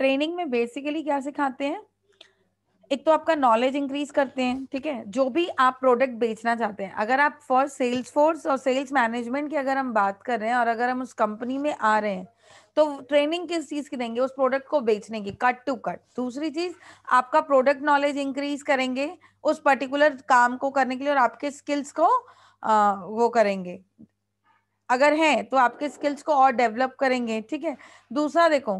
Training में basically क्या सिखाते हैं एक तो आपका नॉलेज इंक्रीज करते हैं ठीक है जो भी आप प्रोडक्ट बेचना चाहते हैं अगर आप फॉर सेल्स फोर्स और सेल्स मैनेजमेंट की अगर हम बात कर रहे हैं और अगर हम उस कंपनी में आ रहे हैं तो ट्रेनिंग किस चीज की देंगे उस प्रोडक्ट को बेचने की कट टू कट दूसरी चीज आपका प्रोडक्ट नॉलेज इंक्रीज करेंगे उस पर्टिकुलर काम को करने के लिए और आपके स्किल्स को आ, वो करेंगे अगर है तो आपके स्किल्स को और डेवलप करेंगे ठीक है दूसरा देखो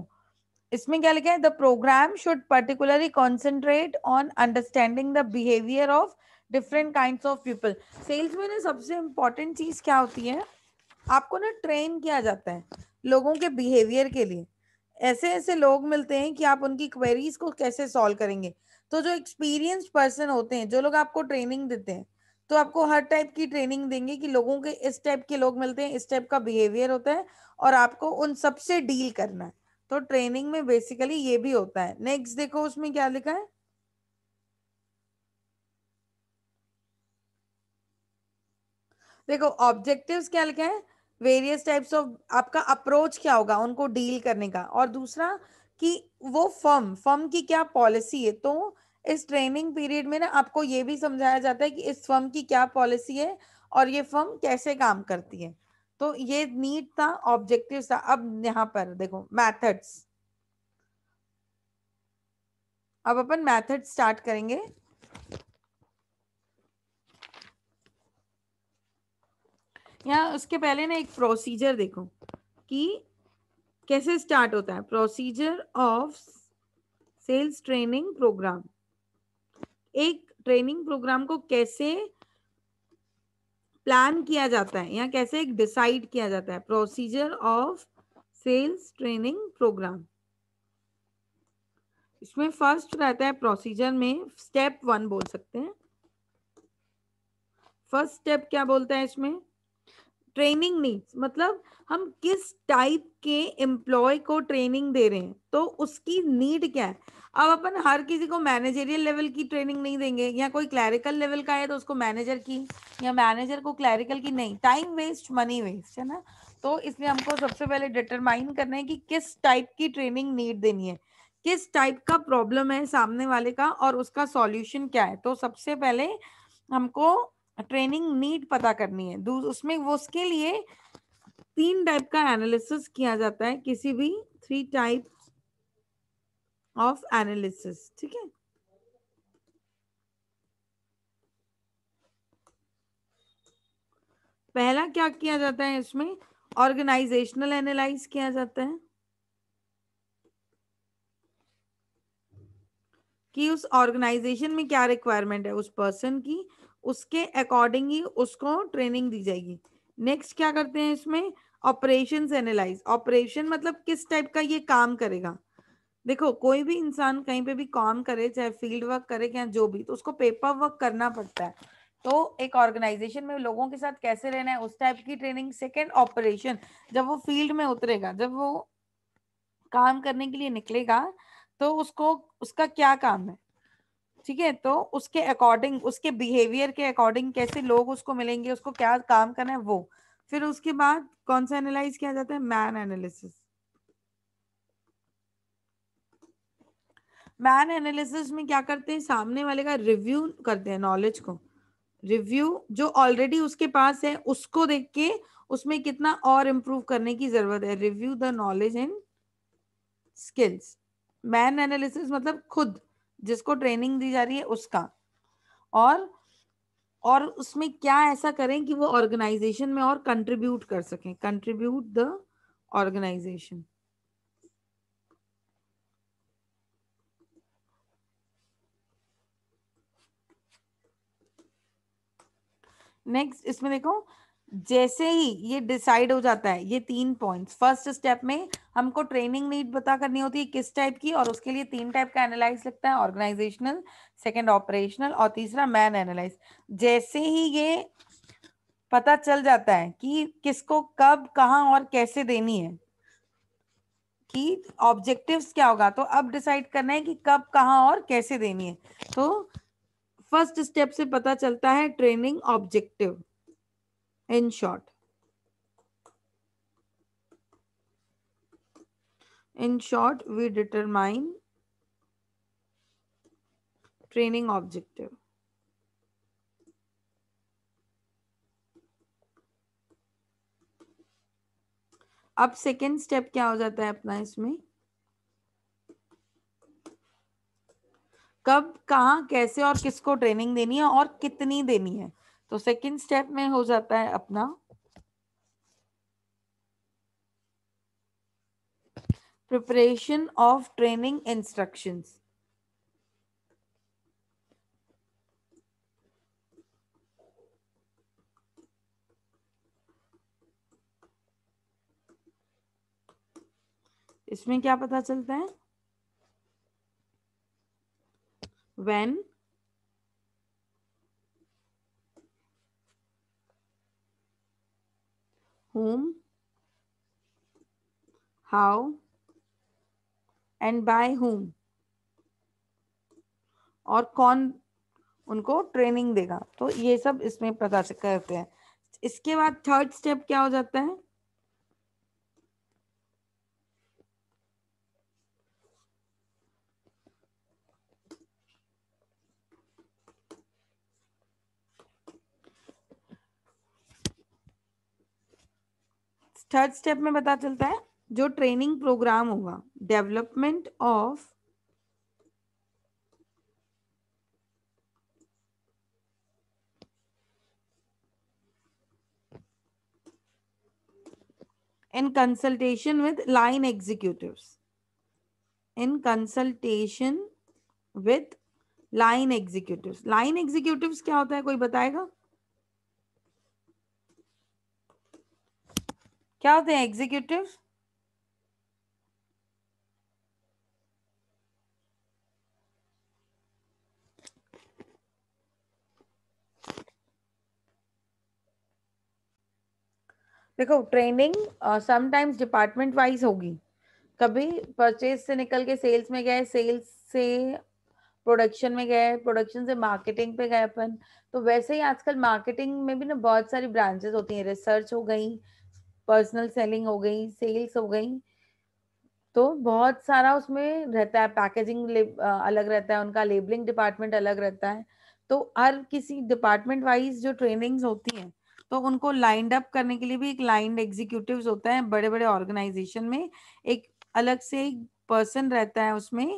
इसमें क्या लिखा है the programme should particularly concentrate on understanding the behaviour of different kind of people sales में ना सबसे इम्पोर्टेंट चीज क्या होती है आपको ना ट्रेन किया जाता है लोगों के बिहेवियर के लिए ऐसे ऐसे लोग मिलते हैं कि आप उनकी क्वेरीज को कैसे सॉल्व करेंगे तो जो एक्सपीरियंस पर्सन होते हैं जो लोग आपको ट्रेनिंग देते हैं तो आपको हर टाइप की ट्रेनिंग देंगे कि लोगों के इस टाइप के लोग मिलते हैं इस टाइप का बिहेवियर होता है और आपको उन सबसे डील करना है तो ट्रेनिंग में बेसिकली ये भी होता है नेक्स्ट देखो उसमें क्या लिखा है देखो ऑब्जेक्टिव्स क्या लिखा है वेरियस टाइप्स ऑफ आपका अप्रोच क्या होगा उनको डील करने का और दूसरा कि वो फर्म फर्म की क्या पॉलिसी है तो इस ट्रेनिंग पीरियड में ना आपको ये भी समझाया जाता है कि इस फर्म की क्या पॉलिसी है और ये फर्म कैसे काम करती है तो ये नीड था ऑब्जेक्टिव था अब यहां पर देखो मैथड्स अब अपन मैथड स्टार्ट करेंगे या उसके पहले ना एक प्रोसीजर देखो कि कैसे स्टार्ट होता है procedure of sales training programme एक ट्रेनिंग प्रोग्राम को कैसे प्लान किया जाता है या कैसे डिसाइड किया जाता है procedure of sales training programme इसमें फर्स्ट रहता है प्रोसीजर में स्टेप वन बोल सकते हैं फर्स्ट स्टेप क्या बोलता है इसमें ट्रेनिंग नीड्स मतलब हम किस टाइप के एम्प्लॉय को ट्रेनिंग दे रहे हैं तो उसकी नीड क्या है अब अपन हर किसी को मैनेजरियल लेवल की ट्रेनिंग नहीं देंगे या कोई क्लैरिकल लेवल का है तो उसको मैनेजर की या मैनेजर को क्लैरिकल की नहीं टाइम वेस्ट मनी वेस्ट है ना तो इसलिए हमको सबसे पहले डिटरमाइन करना है कि किस टाइप की ट्रेनिंग नीड देनी है किस टाइप का प्रॉब्लम है सामने वाले का और उसका सॉल्यूशन क्या है तो सबसे पहले हमको ट्रेनिंग नीड पता करनी है उसमें वो उसके लिए तीन टाइप का एनालिसिस किया जाता है किसी भी थ्री टाइप ऑफ एनालिसिस ठीक है पहला क्या किया जाता है इसमें ऑर्गेनाइजेशनल एनालाइज किया जाता है कि उस ऑर्गेनाइजेशन में क्या रिक्वायरमेंट है उस पर्सन की उसके अकॉर्डिंग ही उसको ट्रेनिंग दी जाएगी नेक्स्ट क्या करते हैं इसमें ऑपरेशन एनालाइज ऑपरेशन मतलब किस टाइप का ये काम करेगा देखो कोई भी इंसान कहीं पे भी काम करे चाहे फील्ड वर्क करे या जो भी तो उसको पेपर वर्क करना पड़ता है तो एक ऑर्गेनाइजेशन में लोगों के साथ कैसे रहना है उस टाइप की ट्रेनिंग सेकेंड ऑपरेशन जब वो फील्ड में उतरेगा जब वो काम करने के लिए निकलेगा तो उसको उसका क्या काम है ठीक है तो उसके अकॉर्डिंग उसके बिहेवियर के अकॉर्डिंग कैसे लोग उसको मिलेंगे उसको क्या काम करना है वो फिर उसके बाद कौन सा एनालाइज किया जाता है मैन एनालिसिस मैन एनालिसिस में क्या करते हैं सामने वाले का रिव्यू करते हैं नॉलेज को रिव्यू जो ऑलरेडी उसके पास है उसको देख के उसमें कितना और इम्प्रूव करने की जरूरत है review the knowledge and skills man analysis मतलब खुद जिसको ट्रेनिंग दी जा रही है उसका और और उसमें क्या ऐसा करें कि वो ऑर्गेनाइजेशन में और कंट्रीब्यूट कर सकें कंट्रीब्यूट द ऑर्गेनाइजेशन नेक्स्ट इसमें देखो जैसे ही ये डिसाइड हो जाता है ये तीन पॉइंट्स फर्स्ट स्टेप में हमको ट्रेनिंग नीड बता करनी होती है किस टाइप की और उसके लिए तीन टाइप का एनालाइज लगता है ऑर्गेनाइजेशनल सेकंड ऑपरेशनल और तीसरा मैन एनालाइज जैसे ही ये पता चल जाता है कि किसको कब कहा और कैसे देनी है कि ऑब्जेक्टिव्स क्या होगा तो अब डिसाइड करना है कि कब कहा और कैसे देनी है तो फर्स्ट स्टेप से पता चलता है training objective in short in short we determine training objective अब सेकेंड स्टेप क्या हो जाता है अपना इसमें कब कहाँ कैसे और किसको ट्रेनिंग देनी है और कितनी देनी है तो सेकंड स्टेप में हो जाता है अपना प्रिपरेशन ऑफ ट्रेनिंग इंस्ट्रक्शंस इसमें क्या पता चलता है when whom how and by whom और कौन उनको ट्रेनिंग देगा तो ये सब इसमें प्रकाशित करते हैं इसके बाद थर्ड स्टेप क्या हो जाता है थर्ड स्टेप में पता चलता है जो ट्रेनिंग प्रोग्राम होगा development of in consultation with line executive in consultation with line executive line executive क्या होता है कोई बताएगा क्या होते हैं एग्जीक्यूटिव देखो ट्रेनिंग समटाइम्स डिपार्टमेंट वाइज होगी कभी परचेज से निकल के सेल्स में गए सेल्स से प्रोडक्शन में गए प्रोडक्शन से मार्केटिंग पे गए अपन तो वैसे ही आजकल मार्केटिंग में भी ना बहुत सारी ब्रांचेस होती हैं रिसर्च हो गई पर्सनल सेलिंग हो गई सेल्स हो गई तो बहुत सारा उसमें रहता है पैकेजिंग अलग रहता है उनका लेबलिंग डिपार्टमेंट अलग रहता है तो हर किसी डिपार्टमेंट वाइज जो ट्रेनिंग्स होती हैं तो उनको लाइंड अप करने के लिए भी एक लाइंड एग्जीक्यूटिव होता है बड़े बड़े ऑर्गेनाइजेशन में एक अलग से एक पर्सन रहता है उसमें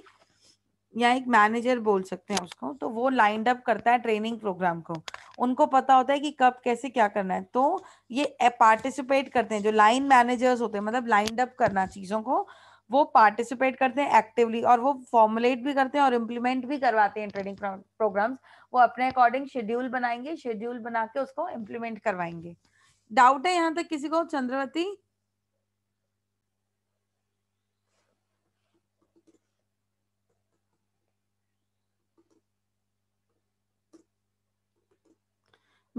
या एक मैनेजर बोल सकते हैं उसको तो वो लाइंड अप करता है ट्रेनिंग प्रोग्राम को उनको पता होता है कि कब कैसे क्या करना है तो ये पार्टिसिपेट करते हैं जो लाइन मैनेजर्स होते हैं मतलब लाइंड अप करना चीज़ों को वो पार्टिसिपेट करते हैं एक्टिवली और वो फॉर्मुलेट भी करते हैं और इम्प्लीमेंट भी करवाते हैं ट्रेनिंग प्रोग्राम्स वो अपने अकॉर्डिंग शेड्यूल बनाएंगे शेड्यूल बना के उसको इम्प्लीमेंट करवाएंगे डाउट है यहाँ तक किसी को चंद्रवती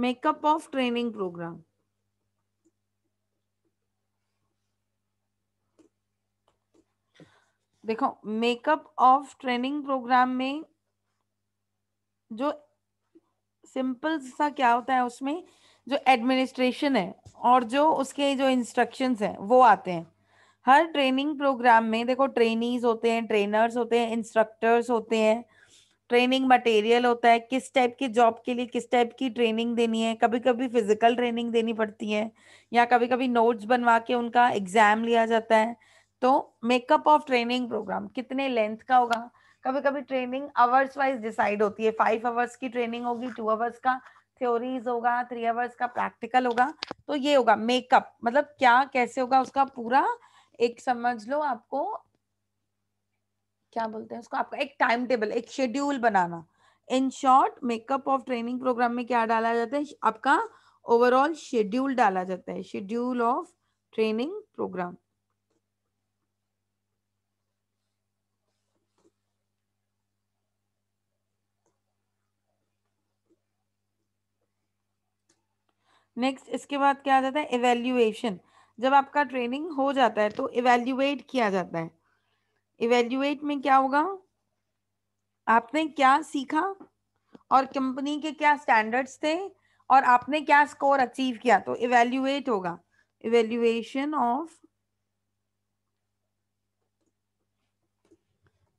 मेकअप ऑफ ट्रेनिंग प्रोग्राम देखो मेकअप ऑफ ट्रेनिंग प्रोग्राम में जो सिंपल सा क्या होता है उसमें जो एडमिनिस्ट्रेशन है और जो उसके जो इंस्ट्रक्शंस हैं वो आते हैं हर ट्रेनिंग प्रोग्राम में देखो ट्रेनीज होते हैं ट्रेनर्स होते हैं इंस्ट्रक्टर्स होते हैं ट्रेनिंग मटेरियल होता है किस टाइप की जॉब के लिए किस टाइप की ट्रेनिंग देनी है कभी कभी फिजिकल ट्रेनिंग देनी पड़ती है या कभी कभी नोट्स बनवा के उनका एग्जाम लिया जाता है तो मेकअप ऑफ ट्रेनिंग प्रोग्राम कितने लेंथ का होगा कभी कभी ट्रेनिंग आवर्स वाइज डिसाइड होती है फाइव आवर्स की ट्रेनिंग होगी टू आवर्स का थ्योरीज होगा थ्री आवर्स का प्रैक्टिकल होगा तो ये होगा मेकअप मतलब क्या कैसे होगा उसका पूरा एक समझ लो आपको क्या बोलते हैं उसको आपका एक टाइम टेबल एक शेड्यूल बनाना in short makeup of training programme में क्या डाला जाता है आपका ओवरऑल शेड्यूल डाला जाता है schedule of training programme next इसके बाद क्या आ जाता है इवेल्युएशन जब आपका ट्रेनिंग हो जाता है तो इवेल्युएट किया जाता है इवेल्युएट में क्या होगा आपने क्या सीखा और कंपनी के क्या स्टैंडर्ड्स थे और आपने क्या स्कोर अचीव किया तो इवेल्युएट होगा evaluation of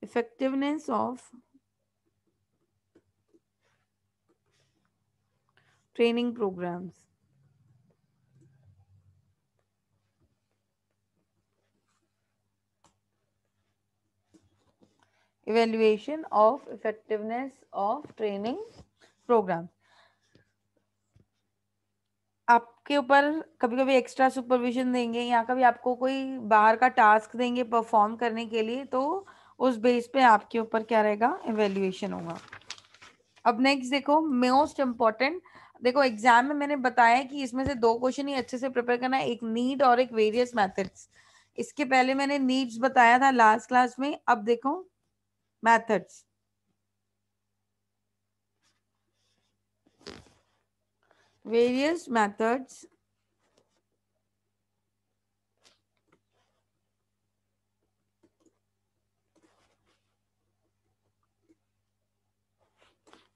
effectiveness of training programmes evaluation of effectiveness of training program आपके ऊपर कभी कभी एक्स्ट्रा सुपरविजन देंगे या कभी आपको कोई बाहर का टास्क देंगे परफॉर्म करने के लिए तो उस बेस पे आपके ऊपर क्या रहेगा इवेल्युएशन होगा अब नेक्स्ट देखो मोस्ट इम्पॉर्टेंट देखो एग्जाम में मैंने बताया कि इसमें से दो क्वेश्चन ही अच्छे से प्रिपेयर करना है एक नीड और एक वेरियस मैथड्स इसके पहले मैंने नीड्स बताया था लास्ट क्लास में अब देखो methods. Various methods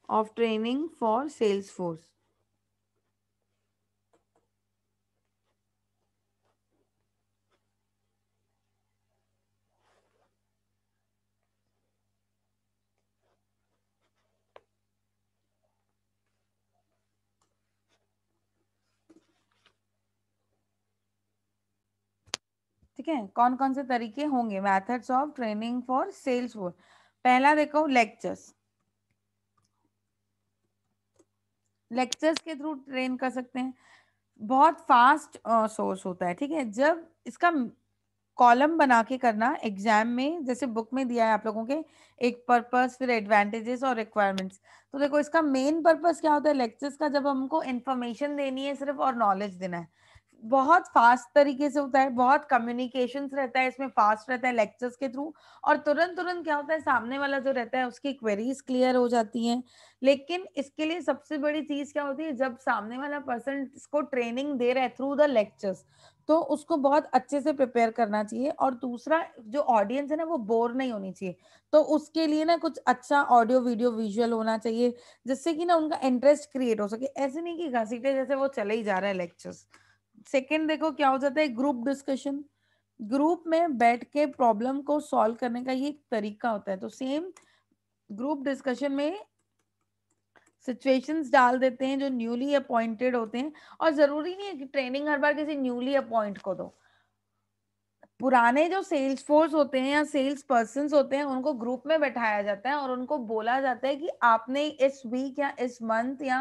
of training for Salesforce. ठीक है कौन कौन से तरीके होंगे methods of training for sales force पहला देखो लेक्चर्स लेक्चर्स के थ्रू ट्रेन कर सकते हैं बहुत फास्ट सोर्स होता है ठीक है जब इसका कॉलम बना के करना एग्जाम में जैसे बुक में दिया है आप लोगों के एक पर्पस फिर एडवांटेजेस और रिक्वायरमेंट्स तो देखो इसका मेन पर्पस क्या होता है लेक्चर्स का जब हमको इन्फॉर्मेशन देनी है सिर्फ और नॉलेज देना है बहुत फास्ट तरीके से होता है बहुत कम्युनिकेशन रहता है इसमें फास्ट रहता है लेक्चर्स के थ्रू और तुरंत तुरंत क्या होता है सामने वाला जो रहता है उसकी क्वेरीज क्लियर हो जाती हैं लेकिन इसके लिए सबसे बड़ी चीज क्या होती है जब सामने वाला पर्सन इसको ट्रेनिंग दे रहा है थ्रू द लेक्चर्स तो उसको बहुत अच्छे से प्रिपेयर करना चाहिए और दूसरा जो ऑडियंस है ना वो बोर नहीं होनी चाहिए तो उसके लिए ना कुछ अच्छा ऑडियो वीडियो विजुअल होना चाहिए जिससे कि ना उनका इंटरेस्ट क्रिएट हो सके ऐसे नहीं कि घसीटे जैसे वो चले ही जा रहा है लेक्चर्स सेकेंड देखो क्या हो जाता है ग्रुप डिस्कशन ग्रुप में बैठ के प्रॉब्लम को सॉल्व करने का ये एक तरीका होता है तो सेम ग्रुप डिस्कशन में सिचुएशंस डाल देते हैं जो न्यूली अपॉइंटेड होते हैं और जरूरी नहीं है कि ट्रेनिंग हर बार किसी न्यूली अपॉइंट को दो पुराने जो सेल्स फोर्स होते हैं या सेल्स पर्सन होते हैं उनको ग्रुप में बैठाया जाता है और उनको बोला जाता है कि आपने इस वीक या इस मंथ या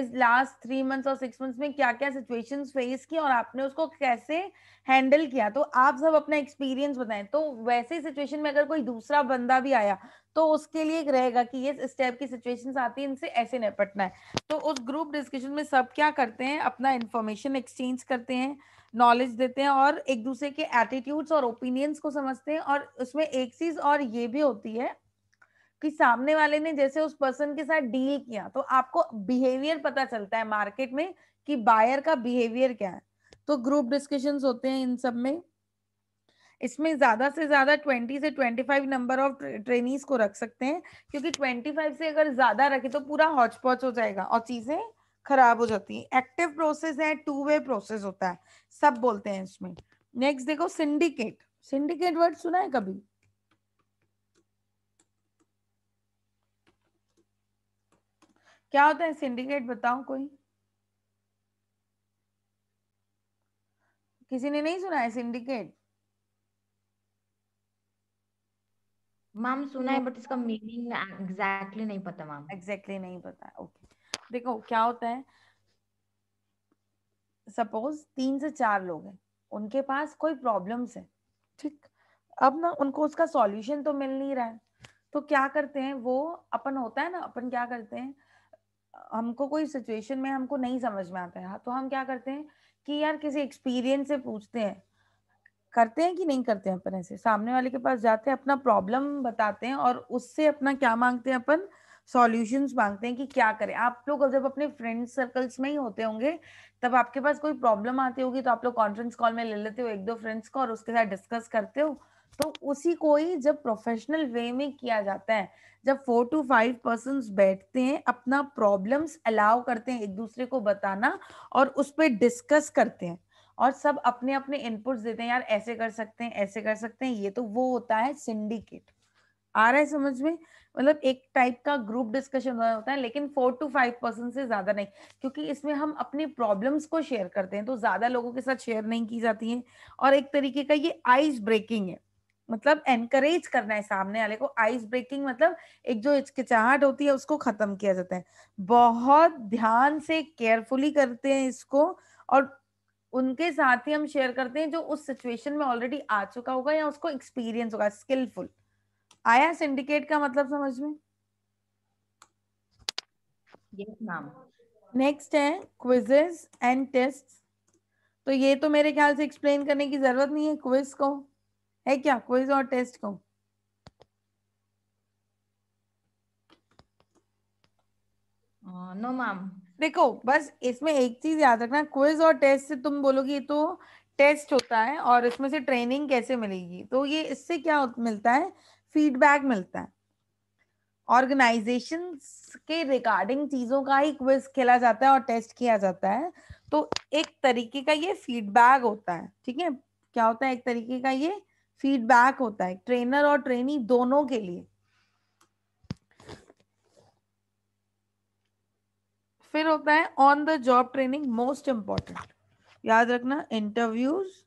इस लास्ट थ्री मंथ्स और सिक्स मंथ्स में क्या क्या सिचुएशंस फेस की और आपने उसको कैसे हैंडल किया तो आप सब अपना एक्सपीरियंस बताएं तो वैसे सिचुएशन में अगर कोई दूसरा बंदा भी आया तो उसके लिए एक रहेगा कि ये इस टाइप की सिचुएशन आती है इनसे ऐसे निपटना है तो उस ग्रुप डिस्कशन में सब क्या करते हैं अपना इंफॉर्मेशन एक्सचेंज करते हैं नॉलेज देते हैं और एक दूसरे के एटीट्यूड्स और ओपिनियंस को समझते हैं और उसमें एक चीज और ये भी होती है कि सामने वाले ने जैसे उस पर्सन के साथ डील किया तो आपको बिहेवियर पता चलता है मार्केट में कि बायर का बिहेवियर क्या है तो ग्रुप डिस्कशन होते हैं इन सब में इसमें ज्यादा से ज्यादा 20 से 25 नंबर ऑफ ट्रेनिंग को रख सकते हैं क्योंकि 25 से अगर ज्यादा रखे तो पूरा हॉचपॉच हो जाएगा और चीजें खराब हो जाती है एक्टिव प्रोसेस है टू वे प्रोसेस होता है सब बोलते हैं इसमें नेक्स्ट देखो सिंडिकेट सिंडिकेट वर्ड सुना है कभी क्या होता है सिंडिकेट बताओ कोई किसी ने नहीं सुना है सिंडिकेट मैम सुना है बट इसका मीनिंग एग्जैक्टली नहीं पता मैम एग्जैक्टली exactly नहीं पता ओके देखो क्या होता है सपोज तीन से चार लोग हैं उनके पास कोई प्रॉब्लम्स है ठीक अब ना उनको उसका सॉल्यूशन तो मिल नहीं रहा है तो क्या करते हैं वो अपन होता है ना अपन क्या करते हैं हमको कोई सिचुएशन में हमको नहीं समझ में आता है हाँ, तो हम क्या करते हैं कि यार किसी एक्सपीरियंस से पूछते हैं करते हैं कि नहीं करते हैं अपन ऐसे सामने वाले के पास जाते हैं अपना प्रॉब्लम बताते हैं और उससे अपना क्या मांगते हैं अपन सॉल्यूशंस मांगते हैं कि क्या करें आप लोग जब अपने फ्रेंड सर्कल्स में ही होते होंगे तब आपके पास कोई प्रॉब्लम आती होगी तो आप लोग कॉन्फ्रेंस कॉल में ले लेते हो एक दो फ्रेंड्स को और उसके साथ डिस्कस करते हो तो उसी को ही जब प्रोफेशनल वे में किया जाता है जब फोर टू फाइव पर्सन बैठते हैं अपना प्रॉब्लम्स अलाउ करते हैं एक दूसरे को बताना और उस पर डिस्कस करते हैं और सब अपने अपने इनपुट देते हैं यार ऐसे कर सकते हैं ऐसे कर सकते हैं ये तो वो होता है सिंडिकेट आ रहा है समझ में मतलब एक टाइप का ग्रुप डिस्कशन होता है लेकिन फोर टू फाइव परसेंट से ज्यादा नहीं क्योंकि इसमें हम अपनी प्रॉब्लम्स को शेयर करते हैं तो ज्यादा लोगों के साथ शेयर नहीं की जाती है और एक तरीके का ये आइस ब्रेकिंग है मतलब एनकरेज करना है सामने वाले को आइस ब्रेकिंग मतलब एक जो हिचकिचाहट होती है उसको खत्म किया जाता है बहुत ध्यान से केयरफुली करते हैं इसको और उनके साथ ही हम शेयर करते हैं जो उस सिचुएशन में ऑलरेडी आ चुका होगा या उसको एक्सपीरियंस होगा स्किलफुल आया सिंडिकेट का मतलब समझ में नेक्स्ट है क्विजेस एंड टेस्ट तो ये तो मेरे ख्याल से एक्सप्लेन करने की जरूरत नहीं है क्विज को है क्या क्विज और टेस्ट को नो uh, मैम no, देखो बस इसमें एक चीज याद रखना क्विज और टेस्ट से तुम बोलोगी तो टेस्ट होता है और इसमें से ट्रेनिंग कैसे मिलेगी तो ये इससे क्या मिलता है फीडबैक मिलता है ऑर्गेनाइजेशन के रिगार्डिंग चीजों का ही क्विज खेला जाता है और टेस्ट किया जाता है तो एक तरीके का ये फीडबैक होता है ठीक है क्या होता है एक तरीके का ये फीडबैक होता है ट्रेनर और ट्रेनी दोनों के लिए फिर होता है on the job training most important याद रखना interviews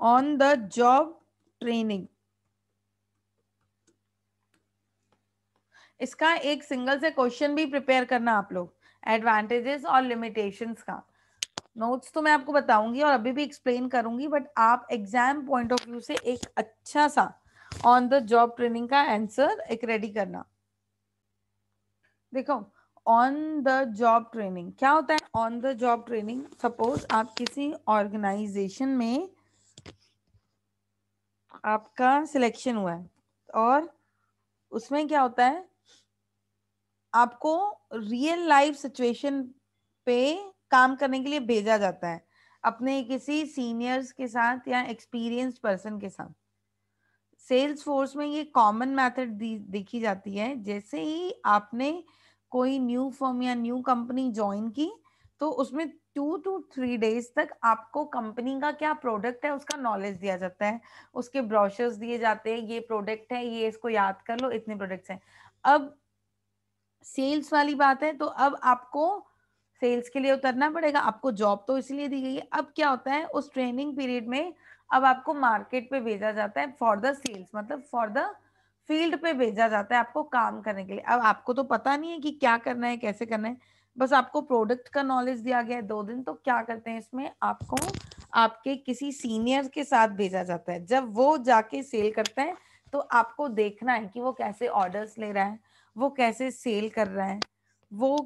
on the job training इसका एक सिंगल से क्वेश्चन भी प्रिपेयर करना आप लोग एडवांटेजेस और लिमिटेशंस का नोट्स तो मैं आपको बताऊंगी और अभी भी एक्सप्लेन करूंगी बट आप एग्जाम पॉइंट ऑफ व्यू से एक अच्छा सा ऑन द जॉब ट्रेनिंग का आंसर एक रेडी करना देखो ऑन द जॉब ट्रेनिंग क्या होता है on the job training suppose आप किसी ऑर्गेनाइजेशन में आपका सिलेक्शन हुआ है और उसमें क्या होता है आपको रियल लाइफ सिचुएशन पे काम करने के लिए भेजा जाता है अपने किसी सीनियर्स के साथ या एक्सपीरियंस पर्सन के साथ सेल्स फोर्स में ये कॉमन मेथड देखी जाती है जैसे ही आपने कोई न्यू फर्म या न्यू कंपनी ज्वाइन की तो उसमें टू टू थ्री डेज तक आपको कंपनी का क्या प्रोडक्ट है उसका नॉलेज दिया जाता है उसके ब्रोशर्स दिए जाते हैं ये प्रोडक्ट है ये इसको याद कर लो इतने प्रोडक्ट्स हैं अब सेल्स वाली बात है तो अब आपको सेल्स के लिए उतरना पड़ेगा आपको जॉब तो इसलिए दी गई है अब क्या होता है उस ट्रेनिंग पीरियड में अब आपको मार्केट पे भेजा जाता है फॉर द सेल्स मतलब फॉर द फील्ड पे भेजा जाता है आपको काम करने के लिए अब आपको तो पता नहीं है कि क्या करना है कैसे करना है बस आपको प्रोडक्ट का नॉलेज दिया गया है दो दिन तो क्या करते हैं इसमें आपको आपके किसी सीनियर के साथ भेजा जाता है जब वो जाके सेल करते हैं तो आपको देखना है कि वो कैसे ऑर्डर्स ले रहा है वो कैसे सेल कर रहा है वो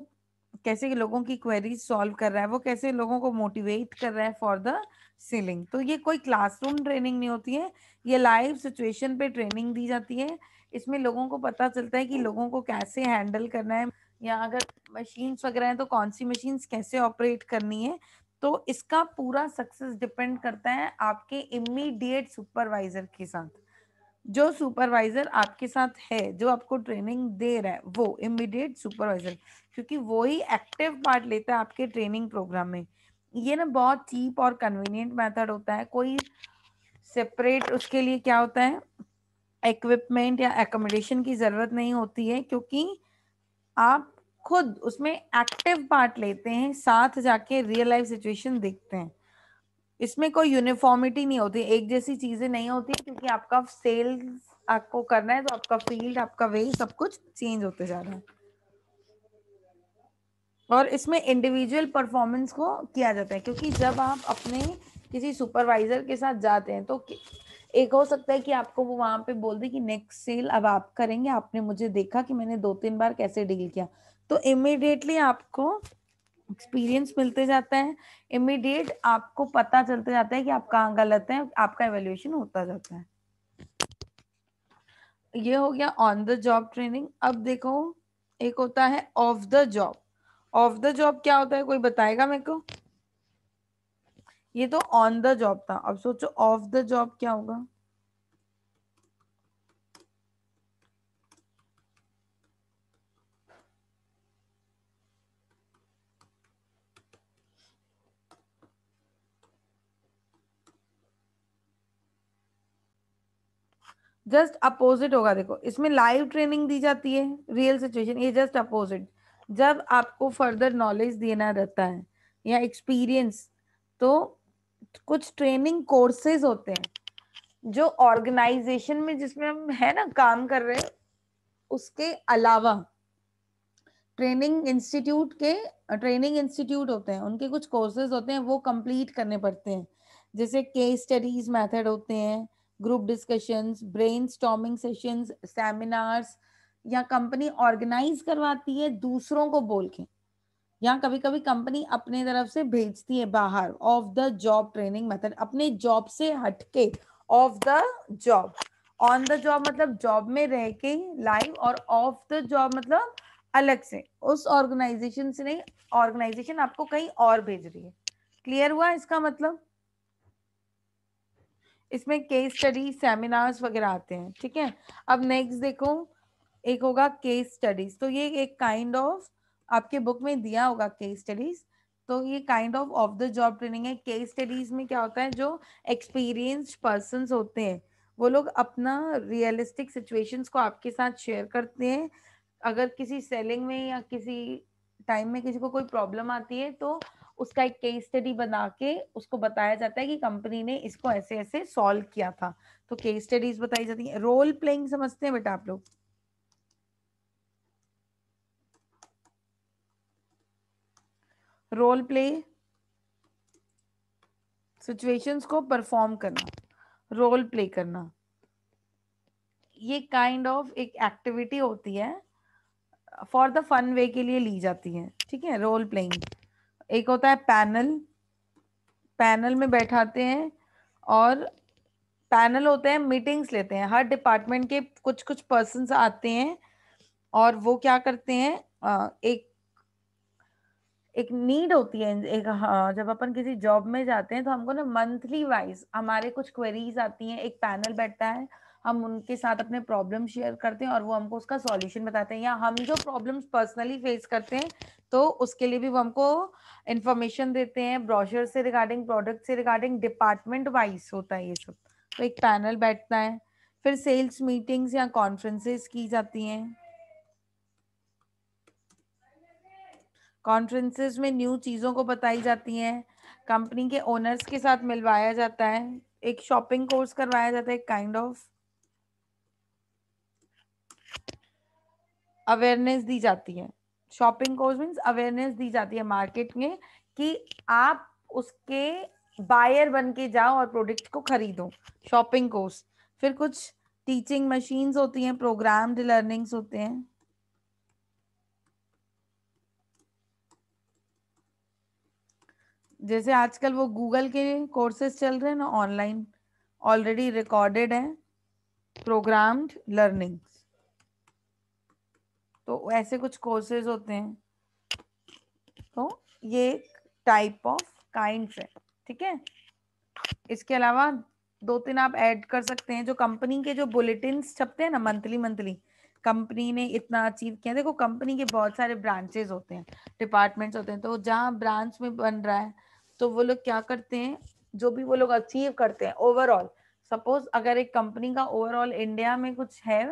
कैसे लोगों की क्वेरीज सॉल्व कर रहा है वो कैसे लोगों को मोटिवेट कर रहा है फॉर द सेलिंग तो ये कोई क्लासरूम ट्रेनिंग नहीं होती है ये लाइव सिचुएशन पे ट्रेनिंग दी जाती है इसमें लोगों को पता चलता है कि लोगों को कैसे हैंडल करना है या अगर मशीन्स वगैरह हैं तो कौन सी मशीन्स कैसे ऑपरेट करनी है तो इसका पूरा सक्सेस डिपेंड करता है आपके इमीडिएट सुपरवाइजर के साथ जो सुपरवाइजर आपके साथ है जो आपको ट्रेनिंग दे रहा है वो इमीडिएट सुपरवाइजर क्योंकि वो ही एक्टिव पार्ट लेता है आपके ट्रेनिंग प्रोग्राम में ये ना बहुत चीप और कन्वीनियंट मेथड होता है कोई सेपरेट उसके लिए क्या होता है इक्विपमेंट या एकोमोडेशन की ज़रूरत नहीं होती है क्योंकि आप खुद उसमें एक्टिव पार्ट लेते हैं साथ जाके रियल लाइफ सिचुएशन देखते हैं इसमें कोई यूनिफॉर्मिटी नहीं होती एक जैसी चीजें नहीं होती क्योंकि आपका सेल्स आपको करना है तो आपका फील्ड आपका वे सब कुछ चेंज होते जा रहा है और इसमें इंडिविजुअल परफॉर्मेंस को किया जाता है क्योंकि जब आप अपने किसी सुपरवाइजर के साथ जाते हैं तो एक हो सकता है कि आपको वो वहां पे बोल दे कि नेक्स्ट सेल अब आप करेंगे आपने मुझे देखा कि मैंने दो तीन बार कैसे डील किया तो इमिडिएटली आपको एक्सपीरियंस मिलते जाता है इमिडिएट आपको पता चलते जाता है कि आप कहाँ गलत हैं आपका एवेल्यूशन होता जाता है ये हो गया ऑन द जॉब ट्रेनिंग अब देखो एक होता है off the job off the job क्या होता है कोई बताएगा मेरे को ये तो ऑन द जॉब था अब सोचो ऑफ द जॉब क्या होगा जस्ट अपोजिट होगा देखो इसमें लाइव ट्रेनिंग दी जाती है रियल सिचुएशन ये जस्ट अपोजिट जब आपको फर्दर नॉलेज देना रहता है या एक्सपीरियंस तो कुछ ट्रेनिंग कोर्सेज होते हैं जो ऑर्गेनाइजेशन में जिसमें हम है ना काम कर रहे हैं उसके अलावा ट्रेनिंग इंस्टीट्यूट के ट्रेनिंग इंस्टीट्यूट होते हैं उनके कुछ कोर्सेज होते हैं वो कंप्लीट करने पड़ते हैं जैसे केस स्टडीज मेथड होते हैं group discussions storming sessions seminars या कंपनी ऑर्गेनाइज करवाती है दूसरों को बोल के या कभी कभी कंपनी अपने तरफ से भेजती है बाहर off the job training method अपने जॉब से हटके off the job on the job मतलब जॉब में रह के लाइव और ऑफ द जॉब मतलब अलग से उस ऑर्गेनाइजेशन से नहीं ऑर्गेनाइजेशन आपको कहीं और भेज रही है क्लियर हुआ इसका मतलब इसमें केस स्टडी सेमिनार्स वगैरह आते हैं ठीक है अब नेक्स्ट देखो एक होगा केस स्टडीज तो ये एक काइंड kind ऑफ of, आपके बुक में दिया होगा केस स्टडीज तो ये kind of off the job training है केस स्टडीज में क्या होता है जो एक्सपीरियंस पर्सन होते हैं वो लोग अपना रियलिस्टिक सिचुएशंस को आपके साथ शेयर करते हैं अगर किसी सेलिंग में या किसी टाइम में किसी को कोई प्रॉब्लम आती है तो उसका एक केस स्टडी बना के उसको बताया जाता है कि कंपनी ने इसको ऐसे ऐसे सॉल्व किया था तो केस स्टडीज बताई जाती है रोल प्लेइंग समझते हैं बेटा आप लोग रोल प्ले सिचुएशंस को परफॉर्म करना रोल प्ले करना ये काइंड kind ऑफ of एक एक्टिविटी होती है फॉर द फन वे के लिए ली जाती है ठीक है रोल प्लेइंग एक होता है पैनल पैनल में बैठाते हैं और पैनल होते हैं मीटिंग्स लेते हैं हर डिपार्टमेंट के कुछ कुछ पर्सन आते हैं और वो क्या करते हैं एक एक नीड होती है एक हाँ, जब अपन किसी जॉब में जाते हैं तो हमको ना मंथली वाइज हमारे कुछ क्वेरीज आती हैं एक पैनल बैठता है हम उनके साथ अपने प्रॉब्लम शेयर करते हैं और वो हमको उसका सॉल्यूशन बताते हैं या हम जो प्रॉब्लम्स पर्सनली फेस करते हैं तो उसके लिए भी वो हमको इन्फॉर्मेशन देते हैं ब्रॉशर से रिगार्डिंग प्रोडक्ट से रिगार्डिंग डिपार्टमेंट वाइज होता है ये सब तो एक पैनल बैठता है फिर सेल्स मीटिंग्स या कॉन्फ्रेंसेस की जाती हैं कॉन्फ्रेंसेस में न्यू चीज़ों को बताई जाती हैं कंपनी के ओनर्स के साथ मिलवाया जाता है एक शॉपिंग कोर्स करवाया जाता है kind kind of of. Awareness दी जाती है शॉपिंग कोर्स मीन्स अवेयरनेस दी जाती है मार्केट में कि आप उसके बायर बन के जाओ और प्रोडक्ट को खरीदो शॉपिंग कोर्स फिर कुछ टीचिंग मशीन्स होती हैं प्रोग्राम्ड लर्निंग्स होते हैं जैसे आजकल वो गूगल के कोर्सेज चल रहे हैं ना ऑनलाइन ऑलरेडी रिकॉर्डेड है प्रोग्राम्ड लर्निंग्स तो ऐसे कुछ कोर्सेज होते हैं तो ये टाइप ऑफ काइंड है ठीक है इसके अलावा दो तीन आप ऐड कर सकते हैं जो कंपनी के जो बुलेटिन छपते हैं ना मंथली मंथली कंपनी ने इतना अचीव किया देखो कंपनी के बहुत सारे ब्रांचेस होते हैं डिपार्टमेंट्स होते हैं तो जहाँ ब्रांच में बन रहा है तो वो लोग क्या करते हैं जो भी वो लोग अचीव करते हैं ओवरऑल सपोज अगर एक कंपनी का ओवरऑल इंडिया में कुछ है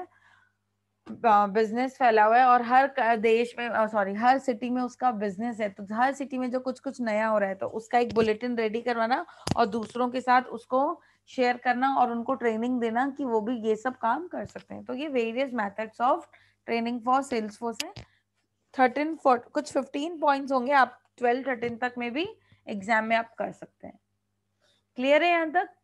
बिजनेस फैला हुआ है और हर देश में सॉरी हर सिटी में उसका बिजनेस है तो हर सिटी में जो कुछ कुछ नया हो रहा है तो उसका एक बुलेटिन रेडी करवाना और दूसरों के साथ उसको शेयर करना और उनको ट्रेनिंग देना कि वो भी ये सब काम कर सकते हैं तो ये various methods of training for sales force है थर्टीन कुछ फिफ्टीन पॉइंट होंगे आप ट्वेल्व थर्टीन तक में भी एग्जाम में आप कर सकते हैं क्लियर है यहाँ तक